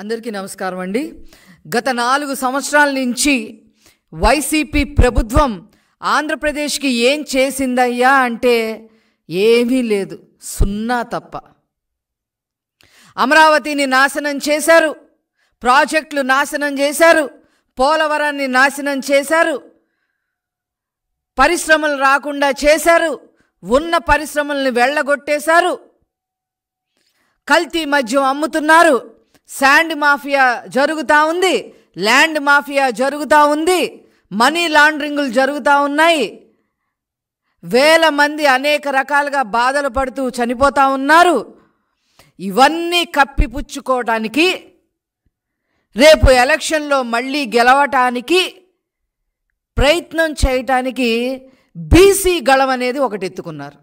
అందరికీ నమస్కారం అండి గత నాలుగు సంవత్సరాల నుంచి వైసీపీ ప్రభుత్వం ఆంధ్రప్రదేశ్కి ఏం చేసిందయ్యా అంటే ఏమీ లేదు సున్నా తప్ప అమరావతిని నాశనం చేశారు ప్రాజెక్టులు నాశనం చేశారు పోలవరాన్ని నాశనం చేశారు పరిశ్రమలు రాకుండా చేశారు ఉన్న పరిశ్రమల్ని వెళ్ళగొట్టేశారు కల్తీ మద్యం అమ్ముతున్నారు శాండ్ మాఫియా జరుగుతూ ఉంది ల్యాండ్ మాఫియా జరుగుతూ ఉంది మనీ లాండరింగులు జరుగుతూ ఉన్నాయి వేల మంది అనేక రకాలుగా బాధలు పడుతూ చనిపోతూ ఉన్నారు ఇవన్నీ కప్పిపుచ్చుకోవటానికి రేపు ఎలక్షన్లో మళ్ళీ గెలవటానికి ప్రయత్నం చేయటానికి బీసీ గళం అనేది ఒకటి ఎత్తుకున్నారు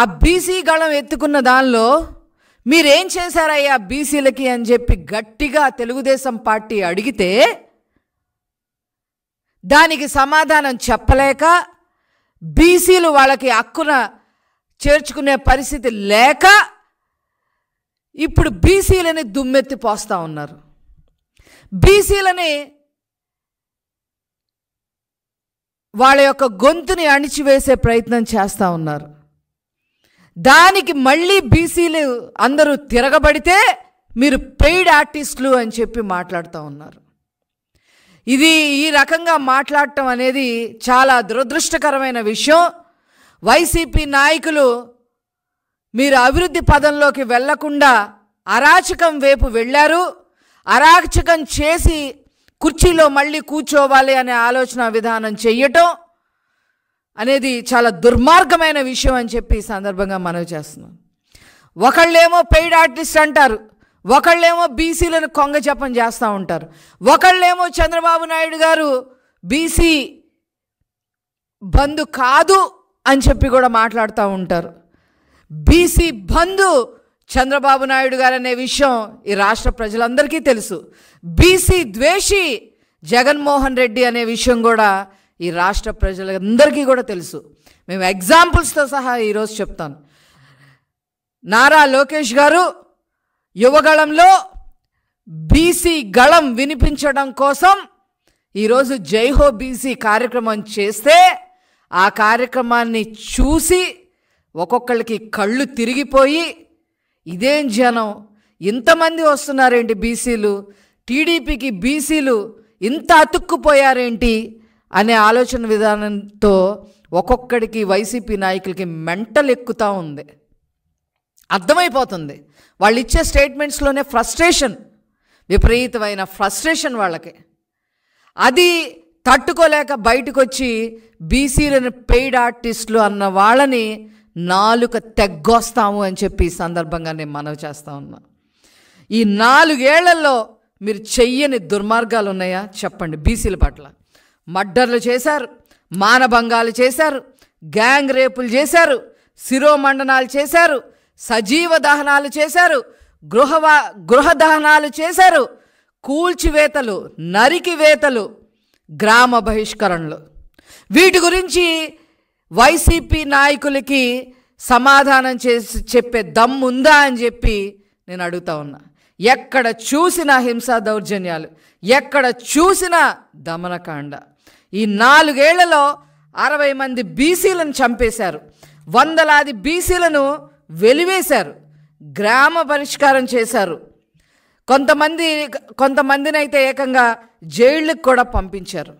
ఆ బీసీ గళం ఎత్తుకున్న దానిలో మీరేం చేశారయ్యా బీసీలకి అని చెప్పి గట్టిగా తెలుగుదేశం పార్టీ అడిగితే దానికి సమాధానం చెప్పలేక బీసీలు వాళ్ళకి హక్కున చేర్చుకునే పరిస్థితి లేక ఇప్పుడు బీసీలని దుమ్మెత్తి పోస్తూ ఉన్నారు బీసీలని వాళ్ళ యొక్క గొంతుని అణిచివేసే ప్రయత్నం చేస్తూ ఉన్నారు దానికి మళ్ళీ బీసీలు అందరూ తిరగబడితే మీరు పెయిడ్ ఆర్టిస్టులు అని చెప్పి మాట్లాడుతూ ఉన్నారు ఇది ఈ రకంగా మాట్లాడటం అనేది చాలా దురదృష్టకరమైన విషయం వైసీపీ నాయకులు మీరు అభివృద్ధి పదంలోకి వెళ్లకుండా అరాచకం వైపు వెళ్ళారు అరాచకం చేసి కుర్చీలో మళ్ళీ కూర్చోవాలి అనే ఆలోచన విధానం చెయ్యటం అనేది చాలా దుర్మార్గమైన విషయం అని చెప్పి ఈ సందర్భంగా మనవి చేస్తున్నాం ఒకళ్ళేమో పెయిడ్ ఆర్టిస్ట్ అంటారు ఒకళ్ళేమో బీసీలను కొంగ జపం చేస్తూ ఉంటారు ఒకళ్ళేమో చంద్రబాబు నాయుడు గారు బీసీ బంధు కాదు అని చెప్పి కూడా మాట్లాడుతూ ఉంటారు బీసీ బంధు చంద్రబాబు నాయుడు గారు అనే విషయం ఈ రాష్ట్ర ప్రజలందరికీ తెలుసు బీసీ ద్వేషి జగన్మోహన్ రెడ్డి అనే విషయం కూడా ఈ రాష్ట్ర ప్రజలందరికీ కూడా తెలుసు మేము ఎగ్జాంపుల్స్తో సహా ఈరోజు చెప్తాను నారా లోకేష్ గారు యువగళంలో బీసీ గళం వినిపించడం కోసం ఈరోజు జైహో బీసీ కార్యక్రమం చేస్తే ఆ కార్యక్రమాన్ని చూసి ఒక్కొక్కళ్ళకి కళ్ళు తిరిగిపోయి ఇదేం జనం ఇంతమంది వస్తున్నారేంటి బీసీలు టీడీపీకి బీసీలు ఇంత అతుక్కుపోయారేంటి అనే ఆలోచన విధానంతో ఒక్కొక్కడికి వైసీపీ నాయకులకి మెంటల్ ఎక్కుతూ ఉంది అర్థమైపోతుంది వాళ్ళు ఇచ్చే స్టేట్మెంట్స్లోనే ఫ్రస్ట్రేషన్ విపరీతమైన ఫ్రస్ట్రేషన్ వాళ్ళకి అది తట్టుకోలేక బయటకు వచ్చి బీసీలను పెయిడ్ ఆర్టిస్టులు అన్న వాళ్ళని నాలుక తెగ్గొస్తాము అని చెప్పి ఈ సందర్భంగా నేను మనవి చేస్తా ఉన్నా ఈ నాలుగేళ్లలో మీరు చెయ్యని దుర్మార్గాలు ఉన్నాయా చెప్పండి బీసీల పట్ల మడ్డర్లు చేశారు మానభంగాలు చేశారు గ్యాంగ్ రేపులు చేశారు శిరోమండనాలు చేశారు సజీవ దహనాలు చేశారు గృహవా గృహ దహనాలు చేశారు కూల్చివేతలు నరికివేతలు గ్రామ బహిష్కరణలు వీటి గురించి వైసీపీ నాయకులకి సమాధానం చేసి చెప్పే దమ్ముందా అని చెప్పి నేను అడుగుతా ఉన్నా ఎక్కడ చూసిన హింసా దౌర్జన్యాలు ఎక్కడ చూసిన దమనకాండ ఈ నాలుగేళ్లలో అరవై మంది బీసీలను చంపేశారు వందలాది బీసీలను వెలివేశారు గ్రామ పరిష్కారం చేశారు కొంతమంది కొంతమందిని అయితే ఏకంగా జైళ్ళకు కూడా పంపించారు